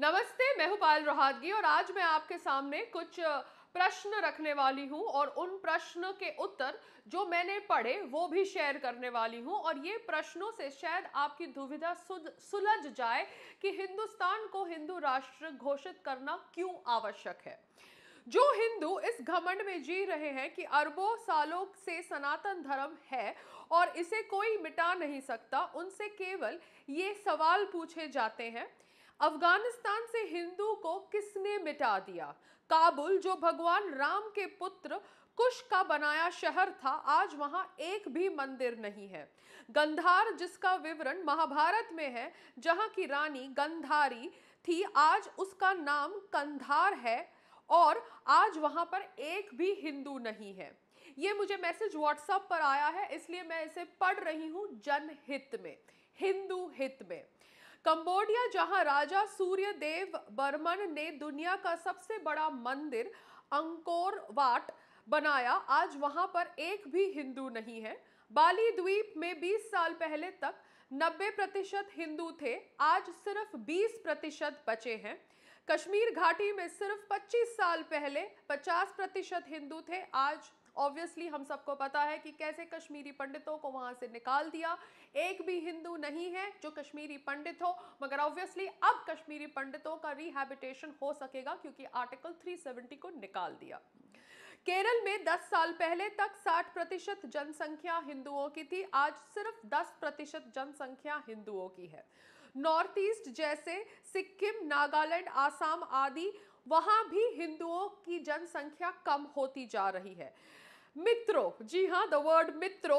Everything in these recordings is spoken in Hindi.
नमस्ते मैं हूं पायल और आज मैं आपके सामने कुछ प्रश्न रखने वाली हूं और उन प्रश्न के उत्तर जो मैंने पढ़े वो भी शेयर करने वाली हूं और ये प्रश्नों से शायद आपकी दुविधा सुलझ जाए कि हिंदुस्तान को हिंदू राष्ट्र घोषित करना क्यों आवश्यक है जो हिंदू इस घमंड में जी रहे हैं कि अरबों सालों से सनातन धर्म है और इसे कोई मिटा नहीं सकता उनसे केवल ये सवाल पूछे जाते हैं अफगानिस्तान से हिंदू को किसने मिटा दिया काबुल जो भगवान राम के पुत्र कुश का बनाया शहर था आज वहां एक भी मंदिर नहीं है गंधार जिसका विवरण महाभारत में है जहां की रानी गंधारी थी आज उसका नाम कंधार है और आज वहां पर एक भी हिंदू नहीं है ये मुझे मैसेज व्हाट्सएप पर आया है इसलिए मैं इसे पढ़ रही हूँ जनहित में हिंदू हित में कंबोडिया जहां राजा सूर्यदेव बर्मन ने दुनिया का सबसे बड़ा मंदिर अंकोर वाट बनाया आज वहां पर एक भी हिंदू नहीं है बाली द्वीप में 20 साल पहले तक 90 प्रतिशत हिंदू थे आज सिर्फ 20 प्रतिशत बचे हैं कश्मीर घाटी में सिर्फ 25 साल पहले 50 प्रतिशत हिंदू थे आज ऑब्वियसली हम सबको पता है कि कैसे कश्मीरी पंडितों को वहां से निकाल दिया एक भी हिंदू नहीं है जो कश्मीरी पंडित हो मगर ऑब्वियसली अब कश्मीरी पंडितों का रिहेबिटेशन हो सकेगा क्योंकि आर्टिकल 370 को निकाल दिया केरल में 10 साल पहले तक 60 प्रतिशत जनसंख्या हिंदुओं की थी आज सिर्फ 10 प्रतिशत जनसंख्या हिंदुओं की है नॉर्थ ईस्ट जैसे सिक्किम नागालैंड आसाम आदि वहां भी हिंदुओं की जनसंख्या कम होती जा रही है मित्रो जी हाँ द वर्ड मित्रो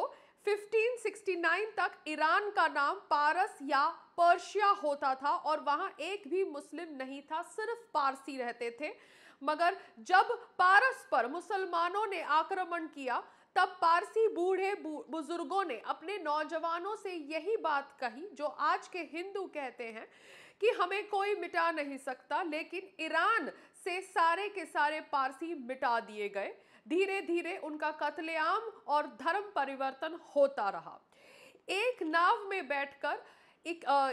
1569 तक ईरान का नाम पारस या पर्शिया होता था और वहाँ एक भी मुस्लिम नहीं था सिर्फ पारसी रहते थे मगर जब पारस पर मुसलमानों ने आक्रमण किया तब पारसी बूढ़े बुजुर्गों ने अपने नौजवानों से यही बात कही जो आज के हिंदू कहते हैं कि हमें कोई मिटा नहीं सकता लेकिन ईरान से सारे के सारे पारसी मिटा दिए गए धीरे धीरे उनका कत्लेआम और धर्म परिवर्तन होता रहा एक नाव में बैठकर एक आ,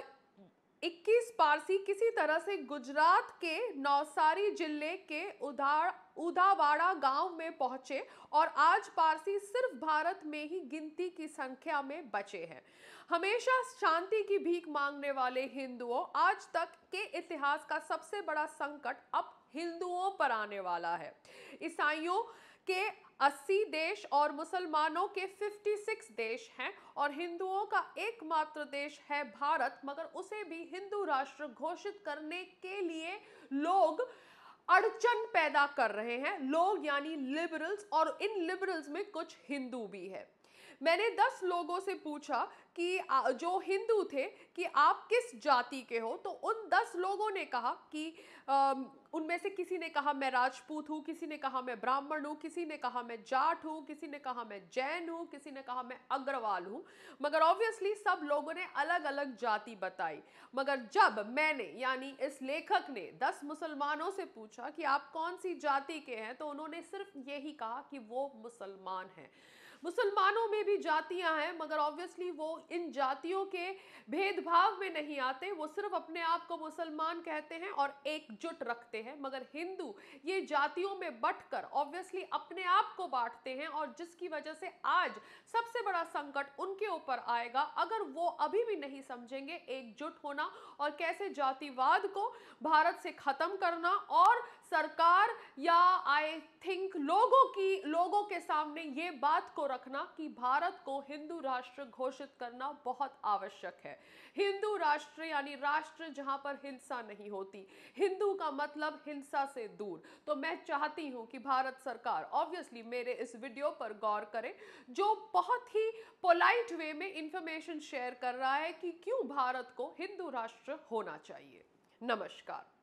21 पारसी किसी तरह से गुजरात के नौसारी जिले के उधार उदावाड़ा गांव में पहुंचे और आज पारसी सिर्फ भारत में ही गिनती की संख्या में बचे हैं हमेशा शांति की भीख मांगने वाले हिंदुओं आज तक के इतिहास का सबसे बड़ा संकट अब हिंदुओं पर आने वाला है ईसाइयों के 80 देश और मुसलमानों के 56 देश हैं और हिंदुओं का एकमात्र देश है भारत मगर उसे भी हिंदू राष्ट्र घोषित करने के लिए लोग अड़चन पैदा कर रहे हैं लोग यानी लिबरल्स और इन लिबरल्स में कुछ हिंदू भी है मैंने दस लोगों से पूछा कि जो हिंदू थे कि आप किस जाति के हो तो उन दस लोगों ने कहा कि उनमें से किसी ने कहा मैं राजपूत हूँ किसी ने कहा मैं ब्राह्मण हूँ किसी ने कहा मैं जाट हूँ किसी ने कहा मैं जैन हूँ किसी ने कहा मैं अग्रवाल हूँ मगर ऑब्वियसली सब लोगों ने अलग अलग जाति बताई मगर जब मैंने यानी इस लेखक ने दस मुसलमानों से पूछा कि आप कौन सी जाति के हैं तो उन्होंने सिर्फ यही कहा कि वो मुसलमान हैं मुसलमानों में भी जातियां हैं मगर ऑब्वियसली वो इन जातियों के भेदभाव में नहीं आते वो सिर्फ अपने आप को मुसलमान कहते हैं और एकजुट रखते हैं मगर हिंदू ये जातियों में बटकर ऑब्वियसली अपने आप को बांटते हैं और जिसकी वजह से आज सबसे बड़ा संकट उनके ऊपर आएगा अगर वो अभी भी नहीं समझेंगे एकजुट होना और कैसे जातिवाद को भारत से ख़त्म करना और सरकार या आई थिंक लोगों की लोगों के सामने ये बात को रखना कि भारत को हिंदू राष्ट्र घोषित करना बहुत आवश्यक है हिंदू राष्ट्र यानी राष्ट्र जहाँ पर हिंसा नहीं होती हिंदू का मतलब हिंसा से दूर तो मैं चाहती हूँ कि भारत सरकार ऑब्वियसली मेरे इस वीडियो पर गौर करे जो बहुत ही पोलाइट वे में इंफॉर्मेशन शेयर कर रहा है कि क्यों भारत को हिंदू राष्ट्र होना चाहिए नमस्कार